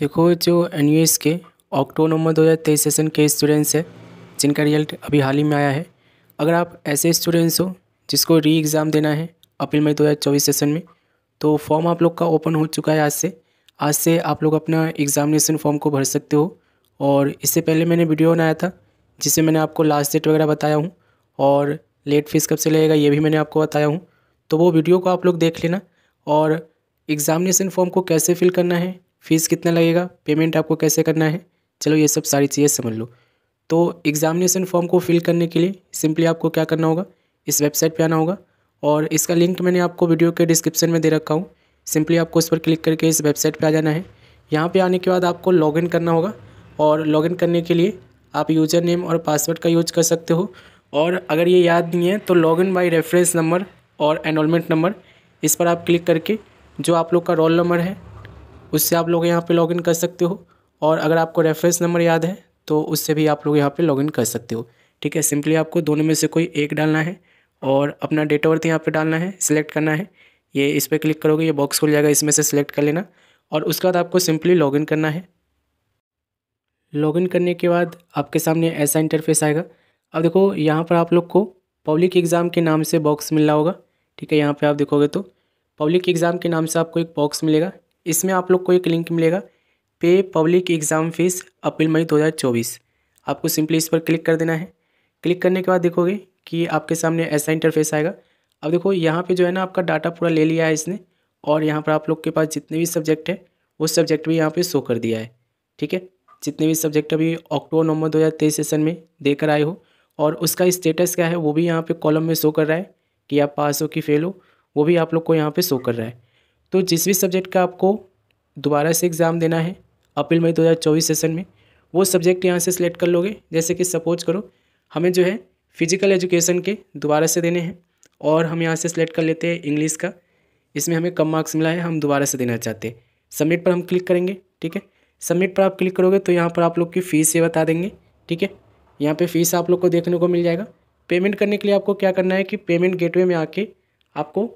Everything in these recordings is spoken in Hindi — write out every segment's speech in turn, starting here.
देखो जो एन के अक्टूबर नवंबर दो हज़ार तेईस सेशन के स्टूडेंट्स हैं जिनका रिजल्ट अभी हाल ही में आया है अगर आप ऐसे स्टूडेंट्स हो जिसको री एग्ज़ाम देना है अप्रैल मई चौबीस सेशन में तो फॉर्म आप लोग का ओपन हो चुका है आज से आज से आप लोग अपना एग्ज़ामिनेशन फॉर्म को भर सकते हो और इससे पहले मैंने वीडियो बनाया था जिसे मैंने आपको लास्ट डेट वगैरह बताया हूँ और लेट फीस कब से लगेगा ये भी मैंने आपको बताया हूँ तो वो वीडियो को आप लोग देख लेना और एग्ज़ामिनेशन फॉर्म को कैसे फिल करना है फ़ीस कितना लगेगा पेमेंट आपको कैसे करना है चलो ये सब सारी चीज़ें समझ लो तो एग्ज़ामिनेशन फॉर्म को फिल करने के लिए सिंपली आपको क्या करना होगा इस वेबसाइट पर आना होगा और इसका लिंक मैंने आपको वीडियो के डिस्क्रिप्शन में दे रखा हूँ सिंपली आपको इस पर क्लिक करके इस वेबसाइट पर आ जाना है यहाँ पे आने के बाद आपको लॉगिन करना होगा और लॉगिन करने के लिए आप यूज़र नेम और पासवर्ड का यूज कर सकते हो और अगर ये याद नहीं है तो लॉगिन बाई रेफरेंस नंबर और एनरोलमेंट नंबर इस पर आप क्लिक करके जो आप लोग का रोल नंबर है उससे आप लोग यहाँ पे लॉगिन कर सकते हो और अगर आपको रेफरेंस नंबर याद है तो उससे भी आप लोग यहाँ पे लॉगिन कर सकते हो ठीक है सिंपली आपको दोनों में से कोई एक डालना है और अपना डेट ऑफ बर्थ यहाँ पर डालना है सिलेक्ट करना है ये इस पर क्लिक करोगे ये बॉक्स खुल जाएगा इसमें से सिलेक्ट कर लेना और उसके बाद आपको सिंपली लॉगिन करना है लॉगिन करने के बाद आपके सामने ऐसा इंटरफेस आएगा अब देखो यहाँ पर आप लोग को पब्लिक एग्ज़ाम के नाम से बॉक्स मिल रहा होगा ठीक है यहाँ पे आप देखोगे तो पब्लिक एग्ज़ाम के नाम से आपको एक बॉक्स मिलेगा इसमें आप लोग को एक लिंक मिलेगा pay public exam fees April मई 2024 आपको सिंपली इस पर क्लिक कर देना है क्लिक करने के बाद देखोगे कि आपके सामने ऐसा इंटरफेस आएगा अब देखो यहाँ पे जो है ना आपका डाटा पूरा ले लिया है इसने और यहाँ पर आप लोग के पास जितने भी सब्जेक्ट है वो सब्जेक्ट भी यहाँ पर शो कर दिया है ठीक है जितने भी सब्जेक्ट अभी अक्टूबर नवंबर दो सेशन में देकर आए हो और उसका स्टेटस क्या है वो भी यहाँ पर कॉलम में शो कर रहा है कि आप पास हो कि फेल हो वो भी आप लोग को यहाँ पर शो कर रहा है तो जिस भी सब्जेक्ट का आपको दोबारा से एग्ज़ाम देना है अप्रैल मई 2024 सेशन में वो सब्जेक्ट यहाँ से सिलेक्ट कर लोगे जैसे कि सपोज करो हमें जो है फिजिकल एजुकेशन के दोबारा से देने हैं और हम यहाँ से सिलेक्ट कर लेते हैं इंग्लिश का इसमें हमें कम मार्क्स मिला है हम दोबारा से देना चाहते हैं सबमिट पर हम क्लिक करेंगे ठीक है सबमिट पर आप क्लिक करोगे तो यहाँ पर आप लोग की फ़ीस ये बता देंगे ठीक है यहाँ पे फ़ीस आप लोग को देखने को मिल जाएगा पेमेंट करने के लिए आपको क्या करना है कि पेमेंट गेटवे में आके आपको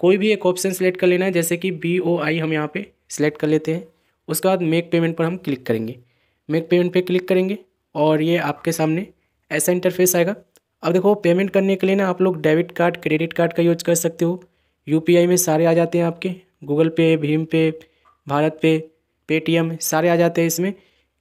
कोई भी एक ऑप्शन सेलेक्ट कर लेना है जैसे कि बी ओ आई हम यहाँ पे सिलेक्ट कर लेते हैं उसके बाद मेक पेमेंट पर हम क्लिक करेंगे मेक पेमेंट पे क्लिक करेंगे और ये आपके सामने ऐसा इंटरफेस आएगा अब देखो पेमेंट करने के लिए ना आप लोग डेबिट कार्ड क्रेडिट कार्ड का यूज कर सकते हो यू में सारे आ जाते हैं आपके गूगल पे भीम पे भारत पे पेटीएम सारे आ जाते हैं इसमें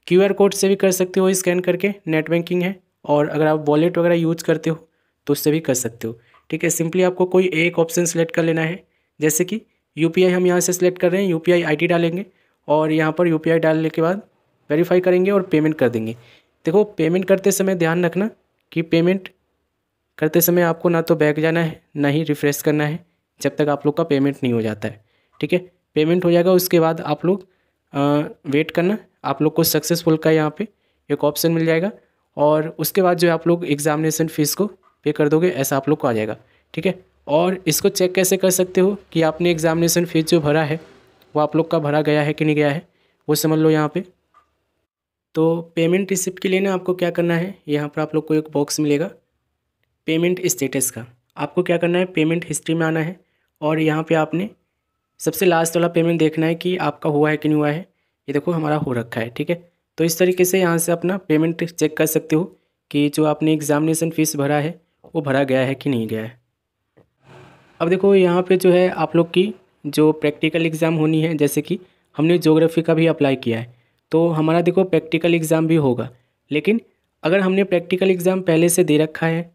क्यू कोड से भी कर सकते हो स्कैन करके नेट बैंकिंग है और अगर आप वॉलेट वगैरह यूज करते हो तो उससे भी कर सकते हो ठीक है सिंपली आपको कोई एक ऑप्शन सेलेक्ट कर लेना है जैसे कि यू हम यहाँ से सिलेक्ट कर रहे हैं यू पी डालेंगे और यहाँ पर यू डालने के बाद वेरीफाई करेंगे और पेमेंट कर देंगे देखो पेमेंट करते समय ध्यान रखना कि पेमेंट करते समय आपको ना तो बैक जाना है ना ही रिफ्रेश करना है जब तक आप लोग का पेमेंट नहीं हो जाता है ठीक है पेमेंट हो जाएगा उसके बाद आप लोग वेट करना आप लोग को सक्सेसफुल का यहाँ पे एक ऑप्शन मिल जाएगा और उसके बाद जो है आप लोग एग्ज़ामिनेशन फ़ीस को ये कर दोगे ऐसा आप लोग को आ जाएगा ठीक है और इसको चेक कैसे कर सकते हो कि आपने एग्जामिनेशन फीस जो भरा है वो आप लोग का भरा गया है कि नहीं गया है वो समझ लो यहाँ पे तो पेमेंट रिसिप्ट के लिए ना आपको क्या करना है यहाँ पर आप लोग को एक बॉक्स मिलेगा पेमेंट स्टेटस का आपको क्या करना है पेमेंट हिस्ट्री में आना है और यहाँ पे आपने सबसे लास्ट वाला पेमेंट देखना है कि आपका हुआ है कि नहीं हुआ है ये देखो हमारा हो रखा है ठीक है तो इस तरीके से यहाँ से अपना पेमेंट चेक कर सकते हो कि जो आपने एग्ज़ामिनेशन फ़ीस भरा है वो भरा गया है कि नहीं गया है अब देखो यहाँ पे जो है आप लोग की जो प्रैक्टिकल एग्ज़ाम होनी है जैसे कि हमने जोग्राफ़ी का भी अप्लाई किया है तो हमारा देखो प्रैक्टिकल एग्ज़ाम भी होगा लेकिन अगर हमने प्रैक्टिकल एग्ज़ाम पहले से दे रखा है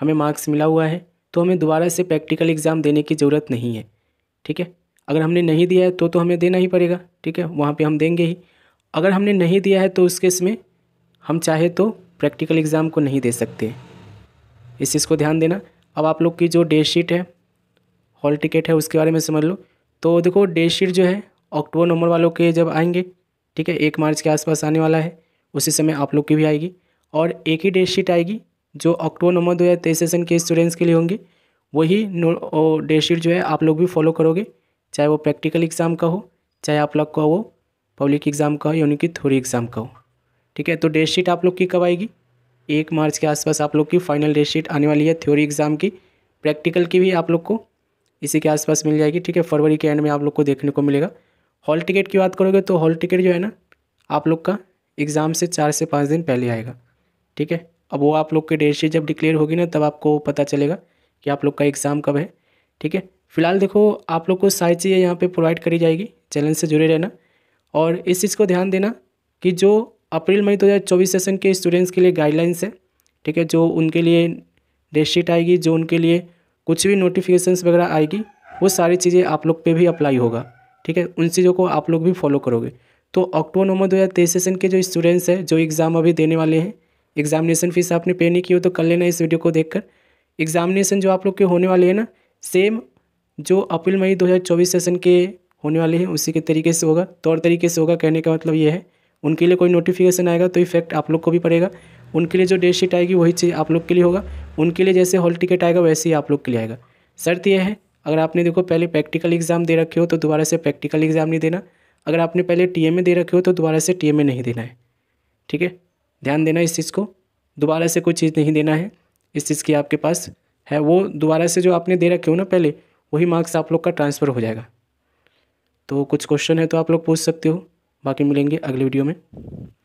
हमें मार्क्स मिला हुआ है तो हमें दोबारा से प्रैक्टिकल एग्ज़ाम देने की ज़रूरत नहीं है ठीक है अगर हमने नहीं दिया है तो तो हमें देना ही पड़ेगा ठीक है वहाँ पे हम देंगे ही अगर हमने नहीं दिया है तो उस केस में हम चाहे तो प्रैक्टिकल एग्ज़ाम को नहीं दे सकते इस चीज़ को ध्यान देना अब आप लोग की जो डेट शीट है हॉल टिकट है उसके बारे में समझ लो तो देखो डेट शीट जो है अक्टूबर नवंबर वालों के जब आएंगे ठीक है एक मार्च के आसपास आने वाला है उसी समय आप लोग की भी आएगी और एक ही डेट शीट आएगी जो अक्टूबर नवंबर दो हज़ार तेईस सेशन के स्टूडेंट्स के लिए होंगी वही डेट शीट जो है आप लोग भी फॉलो करोगे चाहे वो प्रैक्टिकल एग्ज़ाम का हो चाहे आप लोग का वो पब्लिक एग्ज़ाम का हो यानी कि थोड़ी एग्ज़ाम का हो ठीक है तो डेट शीट आप लोग की कब आएगी एक मार्च के आसपास आप लोग की फाइनल डेट शीट आने वाली है थ्योरी एग्ज़ाम की प्रैक्टिकल की भी आप लोग को इसी के आसपास मिल जाएगी ठीक है फरवरी के एंड में आप लोग को देखने को मिलेगा हॉल टिकट की बात करोगे तो हॉल टिकट जो है ना आप लोग का एग्ज़ाम से चार से पाँच दिन पहले आएगा ठीक है अब वो आप लोग की डेट शीट जब डिक्लेयर होगी ना तब आपको पता चलेगा कि आप लोग का एग्ज़ाम कब है ठीक है फिलहाल देखो आप लोग को सारी चीज़ें यहाँ पर प्रोवाइड करी जाएगी चैनल से जुड़े रहना और इस चीज़ को ध्यान देना कि जो अप्रैल मई 2024 सेशन के स्टूडेंट्स के लिए गाइडलाइंस है ठीक है जो उनके लिए डेटशीट आएगी जो उनके लिए कुछ भी नोटिफिकेशन वगैरह आएगी वो सारी चीज़ें आप लोग पे भी अप्लाई होगा ठीक है उन चीज़ों को आप लोग भी फॉलो करोगे तो अक्टूबर नवंबर दो हज़ार तेईस सेशन के जो स्टूडेंट्स हैं जो एग्ज़ाम अभी देने वाले हैं एग्जामिनेशन फीस आपने पे नहीं की हो तो कर लेना इस वीडियो को कर एग्जामिनेशन जो आप लोग के होने वाले हैं ना सेम जो अप्रैल मई चौबीस सेशन के होने वाले हैं उसी के तरीके से होगा तौर तो तरीके से होगा कहने का मतलब ये है उनके लिए कोई नोटिफिकेशन आएगा तो इफेक्ट आप लोग को भी पड़ेगा उनके लिए जो डेट शीट आएगी वही चीज़ आप लोग के लिए होगा उनके लिए जैसे हॉल टिकट आएगा वैसे ही आप लोग के लिए आएगा शर्त यह है अगर आपने देखो पहले प्रैक्टिकल एग्ज़ाम दे रखे हो तो दोबारा से प्रैक्टिकल एग्ज़ाम नहीं देना अगर आपने पहले टी दे रखे हो तो दोबारा से टी नहीं देना है ठीक है ध्यान देना इस चीज़ को दोबारा से कोई चीज़ नहीं देना है इस चीज़ की आपके पास है वो दोबारा से जो आपने दे रखे हो ना पहले वही मार्क्स आप लोग का ट्रांसफ़र हो जाएगा तो कुछ क्वेश्चन है तो आप लोग पूछ सकते हो बाकी मिलेंगे अगले वीडियो में